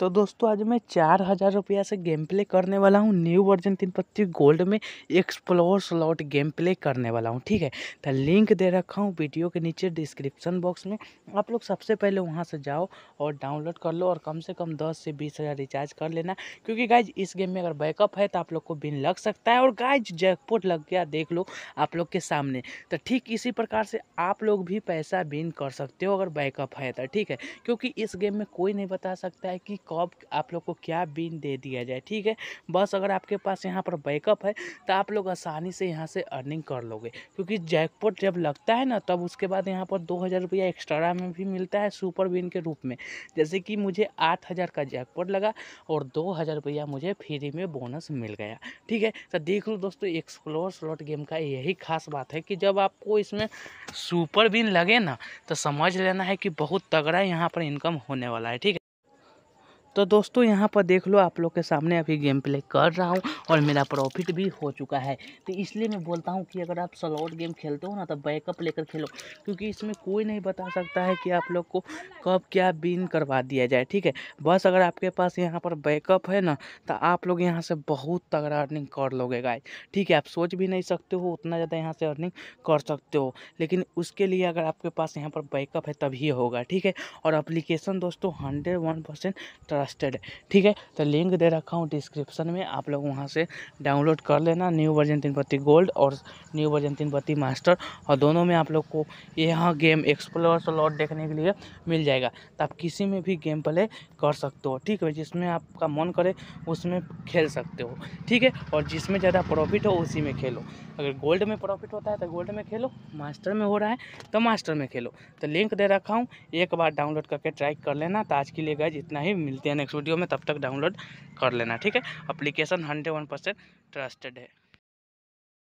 तो दोस्तों आज मैं चार हज़ार रुपया से गेम प्ले करने वाला हूँ न्यू वर्जन तीन पत्ती गोल्ड में एक्सप्लोर स्लॉट गेम प्ले करने वाला हूँ ठीक है तो लिंक दे रखा हूँ वीडियो के नीचे डिस्क्रिप्शन बॉक्स में आप लोग सबसे पहले वहाँ से जाओ और डाउनलोड कर लो और कम से कम दस से बीस हज़ार रिचार्ज कर लेना क्योंकि गाइज इस गेम में अगर बैकअप है तो आप लोग को बिन लग सकता है और गाइज जैकपोट लग गया देख लो आप लोग के सामने तो ठीक इसी प्रकार से आप लोग भी पैसा बिन कर सकते हो अगर बैकअप है तो ठीक है क्योंकि इस गेम में कोई नहीं बता सकता है कि कब आप लोग को क्या बिन दे दिया जाए ठीक है बस अगर आपके पास यहाँ पर बैकअप है तो आप लोग आसानी से यहाँ से अर्निंग कर लोगे क्योंकि जैकपॉट जब लगता है ना तब उसके बाद यहाँ पर दो हज़ार रुपया एक्स्ट्रा में भी मिलता है सुपर बिन के रूप में जैसे कि मुझे आठ हज़ार का जैकपॉट लगा और दो हज़ार रुपया मुझे फ्री में बोनस मिल गया ठीक है तो देख लो दोस्तों एक्सप्लोर स्लॉट गेम का यही खास बात है कि जब आपको इसमें सुपर बिन लगे ना तो समझ लेना है कि बहुत तगड़ा यहाँ पर इनकम होने वाला है ठीक है तो दोस्तों यहाँ पर देख लो आप लोग के सामने अभी गेम प्ले कर रहा हूँ और मेरा प्रॉफिट भी हो चुका है तो इसलिए मैं बोलता हूँ कि अगर आप सलॉट गेम खेलते हो ना तो बैकअप लेकर खेलो क्योंकि इसमें कोई नहीं बता सकता है कि आप लोग को कब क्या बिन करवा दिया जाए ठीक है बस अगर आपके पास यहाँ पर बैकअप है ना तो आप लोग यहाँ से बहुत तगड़ा अर्निंग कर लोगे गाय ठीक है आप सोच भी नहीं सकते हो उतना ज़्यादा यहाँ से अर्निंग कर सकते हो लेकिन उसके लिए अगर आपके पास यहाँ पर बैकअप है तभी होगा ठीक है और अप्लीकेशन दोस्तों हंड्रेड वन परसेंट इंटरेस्टेड ठीक है तो लिंक दे रखा हूँ डिस्क्रिप्शन में आप लोग वहाँ से डाउनलोड कर लेना न्यू वर्जन तीन पत्ती गोल्ड और न्यू वर्जन तीन पत्ती मास्टर और दोनों में आप लोग को यहाँ गेम एक्सप्लोर स्लॉट देखने के लिए मिल जाएगा तो आप किसी में भी गेम प्ले कर सकते हो ठीक है जिसमें आपका मन करे उसमें खेल सकते हो ठीक है और जिसमें ज़्यादा प्रॉफिट हो उसी में खेलो अगर गोल्ड में प्रॉफिट होता है तो गोल्ड में खेलो मास्टर में हो रहा है तो मास्टर में खेलो तो लिंक दे रखा हूँ एक बार डाउनलोड करके ट्राई कर लेना तो आज के लिए गए इतना ही मिलते हैं नेक्स्ट वीडियो में तब तक डाउनलोड कर लेना ठीक है application hundred one percent trusted है